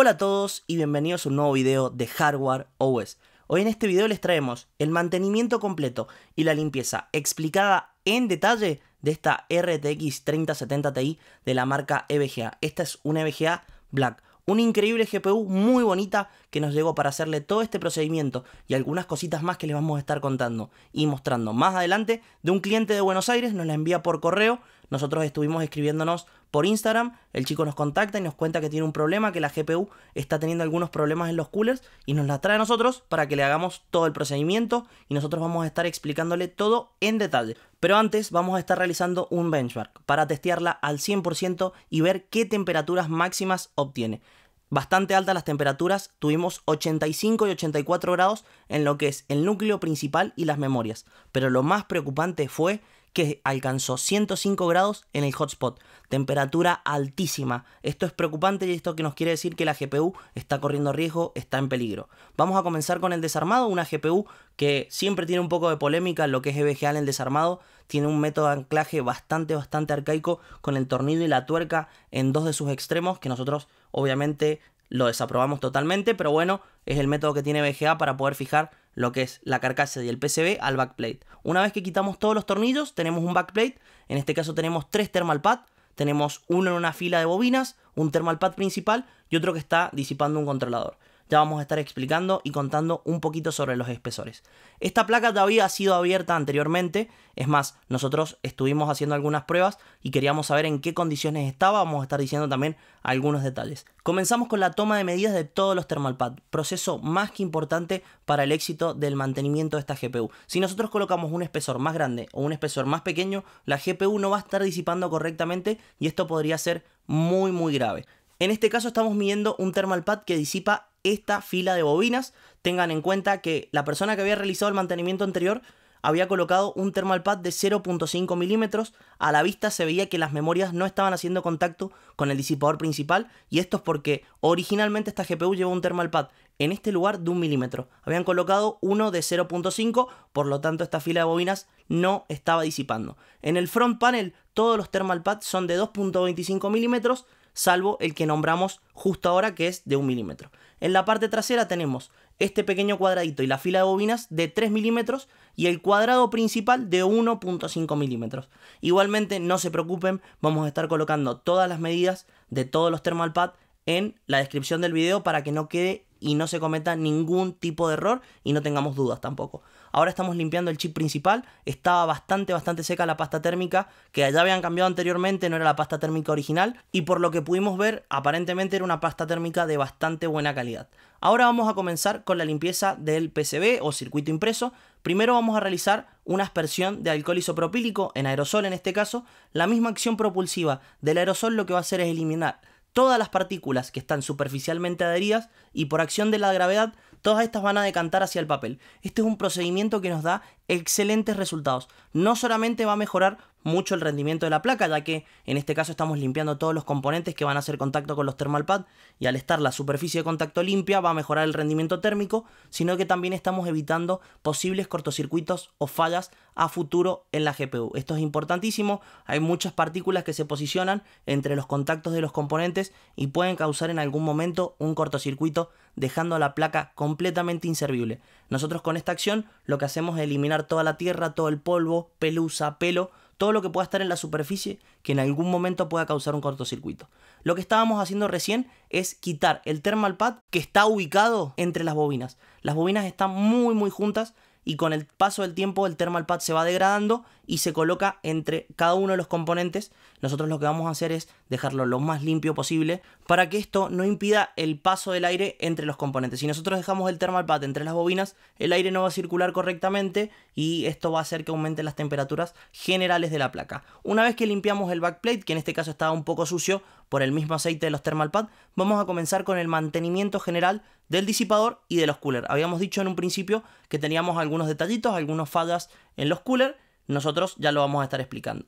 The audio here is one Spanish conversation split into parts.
Hola a todos y bienvenidos a un nuevo video de Hardware OS. Hoy en este video les traemos el mantenimiento completo y la limpieza explicada en detalle de esta RTX 3070 Ti de la marca EVGA. Esta es una EVGA Black, una increíble GPU muy bonita que nos llegó para hacerle todo este procedimiento y algunas cositas más que les vamos a estar contando y mostrando más adelante de un cliente de Buenos Aires, nos la envía por correo nosotros estuvimos escribiéndonos por Instagram, el chico nos contacta y nos cuenta que tiene un problema, que la GPU está teniendo algunos problemas en los coolers y nos la trae a nosotros para que le hagamos todo el procedimiento y nosotros vamos a estar explicándole todo en detalle. Pero antes vamos a estar realizando un benchmark para testearla al 100% y ver qué temperaturas máximas obtiene bastante altas las temperaturas, tuvimos 85 y 84 grados en lo que es el núcleo principal y las memorias, pero lo más preocupante fue que alcanzó 105 grados en el hotspot, temperatura altísima. Esto es preocupante y esto que nos quiere decir que la GPU está corriendo riesgo, está en peligro. Vamos a comenzar con el desarmado, una GPU que siempre tiene un poco de polémica lo que es EVGA en el desarmado, tiene un método de anclaje bastante, bastante arcaico con el tornillo y la tuerca en dos de sus extremos que nosotros obviamente lo desaprobamos totalmente, pero bueno, es el método que tiene VGA para poder fijar lo que es la carcasa y el PCB al backplate. Una vez que quitamos todos los tornillos, tenemos un backplate. En este caso tenemos tres thermal pad. Tenemos uno en una fila de bobinas, un thermal pad principal y otro que está disipando un controlador ya vamos a estar explicando y contando un poquito sobre los espesores. Esta placa todavía ha sido abierta anteriormente, es más, nosotros estuvimos haciendo algunas pruebas y queríamos saber en qué condiciones estaba, vamos a estar diciendo también algunos detalles. Comenzamos con la toma de medidas de todos los thermalpad, proceso más que importante para el éxito del mantenimiento de esta GPU. Si nosotros colocamos un espesor más grande o un espesor más pequeño, la GPU no va a estar disipando correctamente y esto podría ser muy muy grave. En este caso estamos midiendo un thermalpad que disipa esta fila de bobinas. Tengan en cuenta que la persona que había realizado el mantenimiento anterior había colocado un thermal pad de 0.5 milímetros. A la vista se veía que las memorias no estaban haciendo contacto con el disipador principal. Y esto es porque originalmente esta GPU llevó un thermal pad en este lugar de un milímetro. Habían colocado uno de 0.5, por lo tanto esta fila de bobinas no estaba disipando. En el front panel todos los thermal pads son de 2.25 milímetros salvo el que nombramos justo ahora que es de 1 milímetro. En la parte trasera tenemos este pequeño cuadradito y la fila de bobinas de 3 milímetros y el cuadrado principal de 1.5 milímetros. Igualmente no se preocupen, vamos a estar colocando todas las medidas de todos los thermal pad en la descripción del video para que no quede y no se cometa ningún tipo de error y no tengamos dudas tampoco. Ahora estamos limpiando el chip principal. Estaba bastante, bastante seca la pasta térmica que ya habían cambiado anteriormente, no era la pasta térmica original. Y por lo que pudimos ver, aparentemente era una pasta térmica de bastante buena calidad. Ahora vamos a comenzar con la limpieza del PCB o circuito impreso. Primero vamos a realizar una aspersión de alcohol isopropílico, en aerosol en este caso. La misma acción propulsiva del aerosol lo que va a hacer es eliminar todas las partículas que están superficialmente adheridas y por acción de la gravedad Todas estas van a decantar hacia el papel. Este es un procedimiento que nos da excelentes resultados. No solamente va a mejorar mucho el rendimiento de la placa, ya que en este caso estamos limpiando todos los componentes que van a hacer contacto con los thermal pad y al estar la superficie de contacto limpia va a mejorar el rendimiento térmico, sino que también estamos evitando posibles cortocircuitos o fallas a futuro en la GPU. Esto es importantísimo, hay muchas partículas que se posicionan entre los contactos de los componentes y pueden causar en algún momento un cortocircuito dejando la placa completamente inservible. Nosotros con esta acción lo que hacemos es eliminar toda la tierra, todo el polvo, pelusa, pelo, todo lo que pueda estar en la superficie que en algún momento pueda causar un cortocircuito. Lo que estábamos haciendo recién es quitar el thermal pad que está ubicado entre las bobinas. Las bobinas están muy muy juntas, y con el paso del tiempo el thermal pad se va degradando y se coloca entre cada uno de los componentes. Nosotros lo que vamos a hacer es dejarlo lo más limpio posible para que esto no impida el paso del aire entre los componentes. Si nosotros dejamos el thermal pad entre las bobinas, el aire no va a circular correctamente y esto va a hacer que aumenten las temperaturas generales de la placa. Una vez que limpiamos el backplate, que en este caso estaba un poco sucio por el mismo aceite de los thermal pad, vamos a comenzar con el mantenimiento general del disipador y de los cooler. Habíamos dicho en un principio que teníamos algunos detallitos, algunos fallas en los cooler. Nosotros ya lo vamos a estar explicando.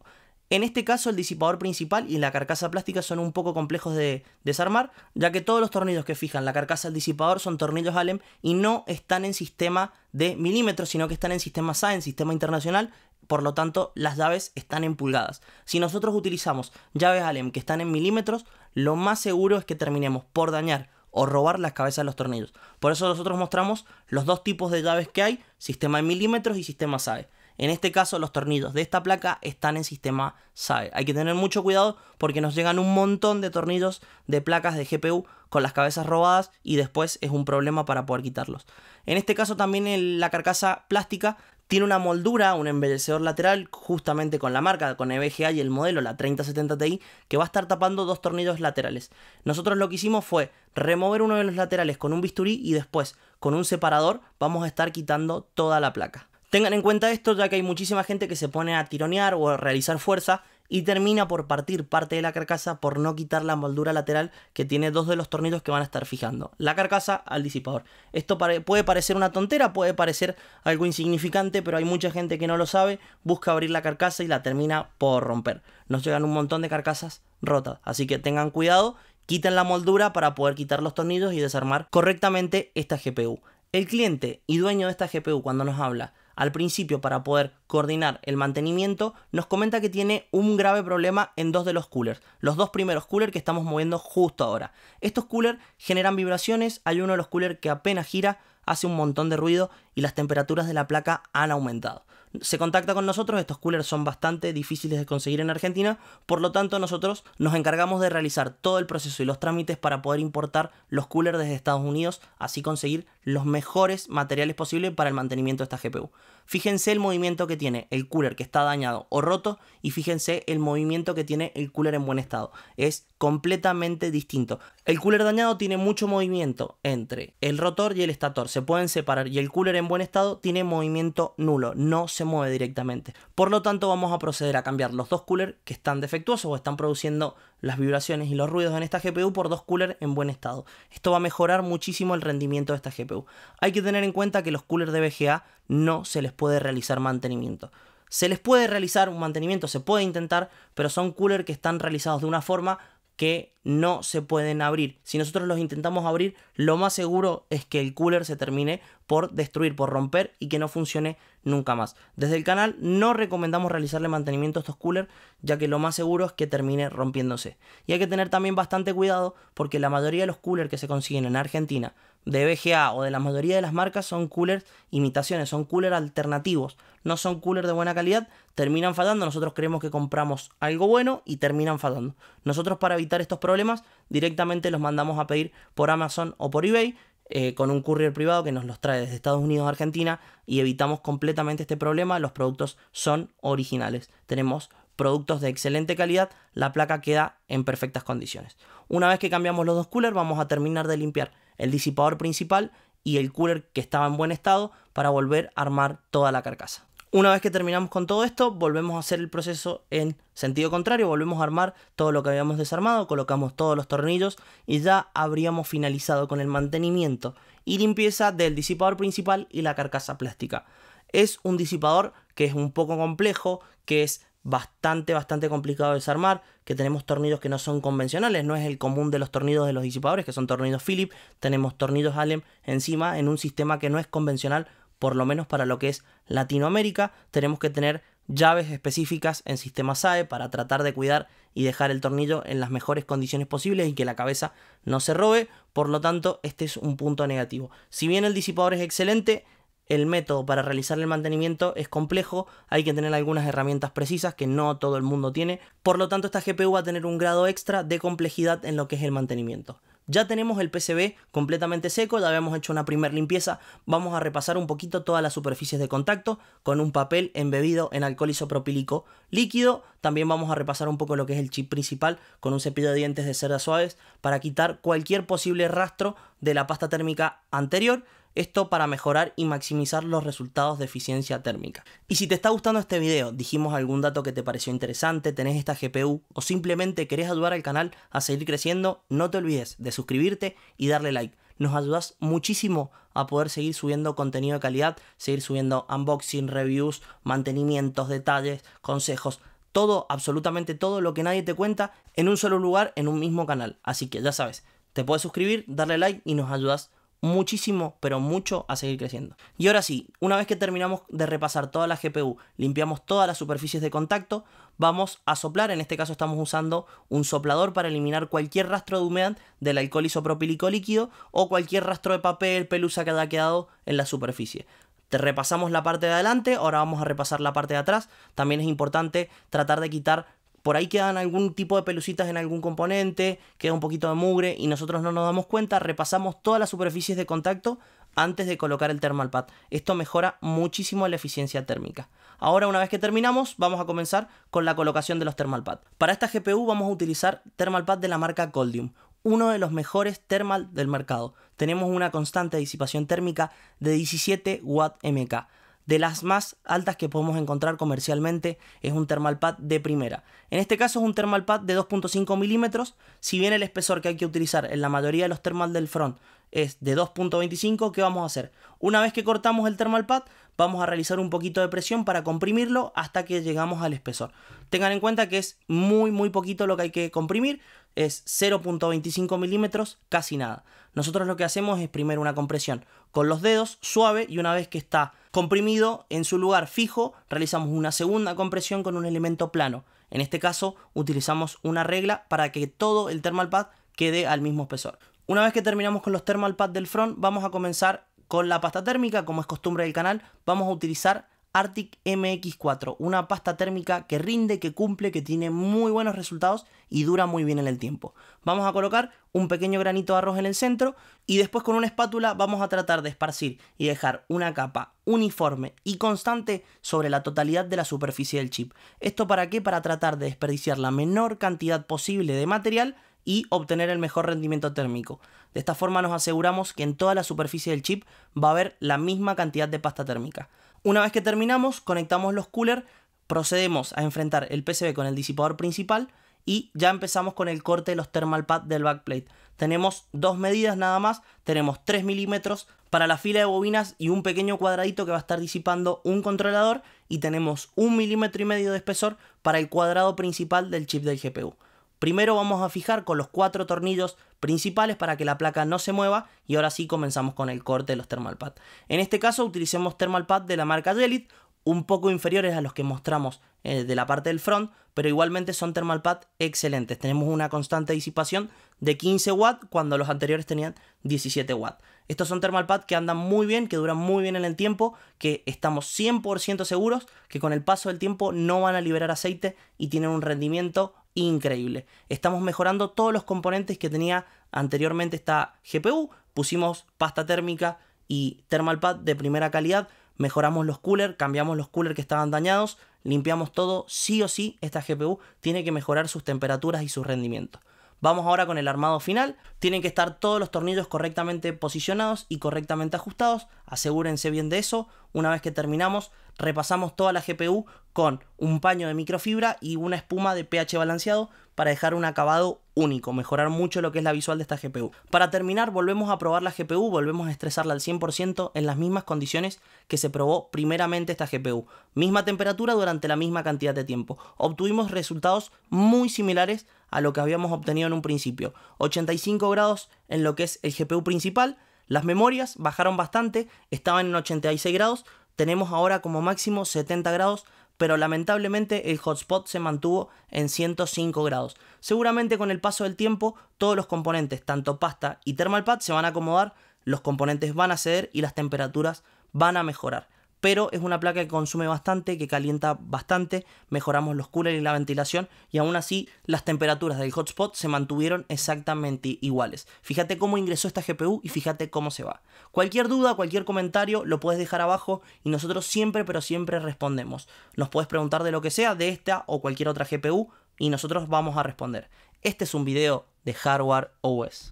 En este caso el disipador principal y la carcasa plástica son un poco complejos de desarmar, ya que todos los tornillos que fijan la carcasa del disipador son tornillos Allen y no están en sistema de milímetros, sino que están en sistema SAE, en sistema internacional, por lo tanto las llaves están en pulgadas. Si nosotros utilizamos llaves Allen que están en milímetros, lo más seguro es que terminemos por dañar o robar las cabezas de los tornillos. Por eso nosotros mostramos los dos tipos de llaves que hay, sistema de milímetros y sistema SAE. En este caso los tornillos de esta placa están en sistema SAE. Hay que tener mucho cuidado porque nos llegan un montón de tornillos de placas de GPU con las cabezas robadas y después es un problema para poder quitarlos. En este caso también en la carcasa plástica tiene una moldura, un embellecedor lateral, justamente con la marca, con EVGA y el modelo, la 3070 Ti, que va a estar tapando dos tornillos laterales. Nosotros lo que hicimos fue remover uno de los laterales con un bisturí y después, con un separador, vamos a estar quitando toda la placa. Tengan en cuenta esto ya que hay muchísima gente que se pone a tironear o a realizar fuerza y termina por partir parte de la carcasa por no quitar la moldura lateral que tiene dos de los tornillos que van a estar fijando la carcasa al disipador. Esto puede parecer una tontera, puede parecer algo insignificante, pero hay mucha gente que no lo sabe, busca abrir la carcasa y la termina por romper. Nos llegan un montón de carcasas rotas, así que tengan cuidado, quiten la moldura para poder quitar los tornillos y desarmar correctamente esta GPU. El cliente y dueño de esta GPU cuando nos habla al principio para poder coordinar el mantenimiento, nos comenta que tiene un grave problema en dos de los coolers, los dos primeros coolers que estamos moviendo justo ahora. Estos coolers generan vibraciones, hay uno de los coolers que apenas gira, hace un montón de ruido y las temperaturas de la placa han aumentado se contacta con nosotros, estos coolers son bastante difíciles de conseguir en Argentina, por lo tanto nosotros nos encargamos de realizar todo el proceso y los trámites para poder importar los coolers desde Estados Unidos, así conseguir los mejores materiales posibles para el mantenimiento de esta GPU. Fíjense el movimiento que tiene el cooler que está dañado o roto y fíjense el movimiento que tiene el cooler en buen estado. Es completamente distinto. El cooler dañado tiene mucho movimiento entre el rotor y el estator. Se pueden separar y el cooler en buen estado tiene movimiento nulo. No se mueve directamente. Por lo tanto vamos a proceder a cambiar los dos coolers que están defectuosos o están produciendo las vibraciones y los ruidos en esta GPU por dos coolers en buen estado. Esto va a mejorar muchísimo el rendimiento de esta GPU. Hay que tener en cuenta que los coolers de VGA no se les puede realizar mantenimiento. Se les puede realizar un mantenimiento, se puede intentar, pero son coolers que están realizados de una forma que no se pueden abrir. Si nosotros los intentamos abrir, lo más seguro es que el cooler se termine por destruir, por romper y que no funcione nunca más. Desde el canal no recomendamos realizarle mantenimiento a estos coolers, ya que lo más seguro es que termine rompiéndose. Y hay que tener también bastante cuidado porque la mayoría de los coolers que se consiguen en Argentina de BGA o de la mayoría de las marcas son coolers imitaciones, son coolers alternativos, no son coolers de buena calidad, terminan fallando, nosotros creemos que compramos algo bueno y terminan fallando. Nosotros para evitar estos problemas directamente los mandamos a pedir por Amazon o por eBay eh, con un courier privado que nos los trae desde Estados Unidos a Argentina y evitamos completamente este problema, los productos son originales, tenemos productos de excelente calidad, la placa queda en perfectas condiciones. Una vez que cambiamos los dos coolers vamos a terminar de limpiar el disipador principal y el cooler que estaba en buen estado para volver a armar toda la carcasa. Una vez que terminamos con todo esto, volvemos a hacer el proceso en sentido contrario, volvemos a armar todo lo que habíamos desarmado, colocamos todos los tornillos y ya habríamos finalizado con el mantenimiento y limpieza del disipador principal y la carcasa plástica. Es un disipador que es un poco complejo, que es bastante, bastante complicado desarmar, que tenemos tornillos que no son convencionales, no es el común de los tornillos de los disipadores, que son tornillos Philip. tenemos tornillos Allen encima en un sistema que no es convencional, por lo menos para lo que es Latinoamérica, tenemos que tener llaves específicas en sistema SAE para tratar de cuidar y dejar el tornillo en las mejores condiciones posibles y que la cabeza no se robe, por lo tanto este es un punto negativo. Si bien el disipador es excelente, el método para realizar el mantenimiento es complejo, hay que tener algunas herramientas precisas que no todo el mundo tiene, por lo tanto esta GPU va a tener un grado extra de complejidad en lo que es el mantenimiento. Ya tenemos el PCB completamente seco, ya habíamos hecho una primera limpieza, vamos a repasar un poquito todas las superficies de contacto con un papel embebido en alcohol isopropílico líquido, también vamos a repasar un poco lo que es el chip principal con un cepillo de dientes de cerdas suaves para quitar cualquier posible rastro de la pasta térmica anterior esto para mejorar y maximizar los resultados de eficiencia térmica. Y si te está gustando este video, dijimos algún dato que te pareció interesante, tenés esta GPU o simplemente querés ayudar al canal a seguir creciendo, no te olvides de suscribirte y darle like. Nos ayudas muchísimo a poder seguir subiendo contenido de calidad, seguir subiendo unboxing, reviews, mantenimientos, detalles, consejos, todo, absolutamente todo lo que nadie te cuenta en un solo lugar, en un mismo canal. Así que ya sabes, te puedes suscribir, darle like y nos ayudas muchísimo, pero mucho a seguir creciendo. Y ahora sí, una vez que terminamos de repasar toda la GPU, limpiamos todas las superficies de contacto, vamos a soplar, en este caso estamos usando un soplador para eliminar cualquier rastro de humedad del alcohol isopropílico líquido o cualquier rastro de papel, pelusa que haya quedado en la superficie. Te repasamos la parte de adelante, ahora vamos a repasar la parte de atrás. También es importante tratar de quitar por ahí quedan algún tipo de pelucitas en algún componente, queda un poquito de mugre y nosotros no nos damos cuenta, repasamos todas las superficies de contacto antes de colocar el thermal pad. Esto mejora muchísimo la eficiencia térmica. Ahora una vez que terminamos vamos a comenzar con la colocación de los thermal pad. Para esta GPU vamos a utilizar thermal pad de la marca Coldium, uno de los mejores thermal del mercado. Tenemos una constante disipación térmica de 17 Watt MK de las más altas que podemos encontrar comercialmente, es un thermal pad de primera. En este caso es un thermal pad de 2.5 milímetros, si bien el espesor que hay que utilizar en la mayoría de los thermal del front es de 2.25, ¿qué vamos a hacer? Una vez que cortamos el thermal pad, vamos a realizar un poquito de presión para comprimirlo hasta que llegamos al espesor. Tengan en cuenta que es muy muy poquito lo que hay que comprimir, es 0.25 milímetros, casi nada. Nosotros lo que hacemos es primero una compresión con los dedos suave y una vez que está comprimido en su lugar fijo, realizamos una segunda compresión con un elemento plano. En este caso utilizamos una regla para que todo el thermal pad quede al mismo espesor. Una vez que terminamos con los thermal pad del front, vamos a comenzar con la pasta térmica, como es costumbre del canal, vamos a utilizar Arctic MX4, una pasta térmica que rinde, que cumple, que tiene muy buenos resultados y dura muy bien en el tiempo. Vamos a colocar un pequeño granito de arroz en el centro y después con una espátula vamos a tratar de esparcir y dejar una capa uniforme y constante sobre la totalidad de la superficie del chip. ¿Esto para qué? Para tratar de desperdiciar la menor cantidad posible de material y obtener el mejor rendimiento térmico. De esta forma nos aseguramos que en toda la superficie del chip va a haber la misma cantidad de pasta térmica. Una vez que terminamos, conectamos los cooler, procedemos a enfrentar el PCB con el disipador principal y ya empezamos con el corte de los thermal pads del backplate. Tenemos dos medidas nada más, tenemos 3 milímetros para la fila de bobinas y un pequeño cuadradito que va a estar disipando un controlador y tenemos un milímetro y medio de espesor para el cuadrado principal del chip del GPU. Primero vamos a fijar con los cuatro tornillos principales para que la placa no se mueva y ahora sí comenzamos con el corte de los thermal pad. En este caso utilicemos thermal pad de la marca Jelit, un poco inferiores a los que mostramos eh, de la parte del front, pero igualmente son thermal pad excelentes. Tenemos una constante disipación de 15 watts cuando los anteriores tenían 17 watts. Estos son thermal pad que andan muy bien, que duran muy bien en el tiempo, que estamos 100% seguros que con el paso del tiempo no van a liberar aceite y tienen un rendimiento increíble. Estamos mejorando todos los componentes que tenía anteriormente esta GPU. Pusimos pasta térmica y thermal pad de primera calidad. Mejoramos los coolers, cambiamos los coolers que estaban dañados, limpiamos todo. Sí o sí, esta GPU tiene que mejorar sus temperaturas y su rendimiento. Vamos ahora con el armado final. Tienen que estar todos los tornillos correctamente posicionados y correctamente ajustados. Asegúrense bien de eso. Una vez que terminamos, repasamos toda la GPU con un paño de microfibra y una espuma de pH balanceado para dejar un acabado único, mejorar mucho lo que es la visual de esta GPU. Para terminar, volvemos a probar la GPU, volvemos a estresarla al 100% en las mismas condiciones que se probó primeramente esta GPU. Misma temperatura durante la misma cantidad de tiempo. Obtuvimos resultados muy similares a lo que habíamos obtenido en un principio. 85 grados en lo que es el GPU principal, las memorias bajaron bastante, estaban en 86 grados, tenemos ahora como máximo 70 grados pero lamentablemente el hotspot se mantuvo en 105 grados. Seguramente con el paso del tiempo todos los componentes, tanto pasta y thermal pad, se van a acomodar, los componentes van a ceder y las temperaturas van a mejorar pero es una placa que consume bastante, que calienta bastante, mejoramos los coolers y la ventilación y aún así las temperaturas del hotspot se mantuvieron exactamente iguales. Fíjate cómo ingresó esta GPU y fíjate cómo se va. Cualquier duda, cualquier comentario lo puedes dejar abajo y nosotros siempre pero siempre respondemos. Nos puedes preguntar de lo que sea, de esta o cualquier otra GPU y nosotros vamos a responder. Este es un video de Hardware OS.